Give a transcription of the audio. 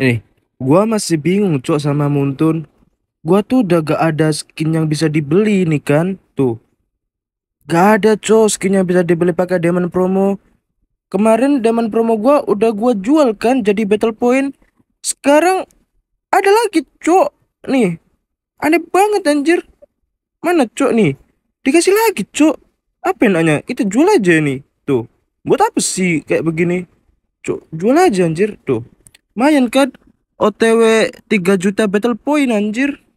nih, gua masih bingung cok sama Muntun. Gua tuh udah gak ada skin yang bisa dibeli nih kan, tuh. Gak ada cok skin yang bisa dibeli pakai diamond promo. Kemarin diamond promo gua udah gua jual kan jadi battle point. Sekarang ada lagi cok nih. Aneh banget anjir. Mana cok nih? Dikasih lagi cok. Apa nanya? Kita jual aja nih. Tuh. Buat apa sih kayak begini? Cok, jual aja anjir. Tuh. Mayan kan OTW 3 juta battle point anjir.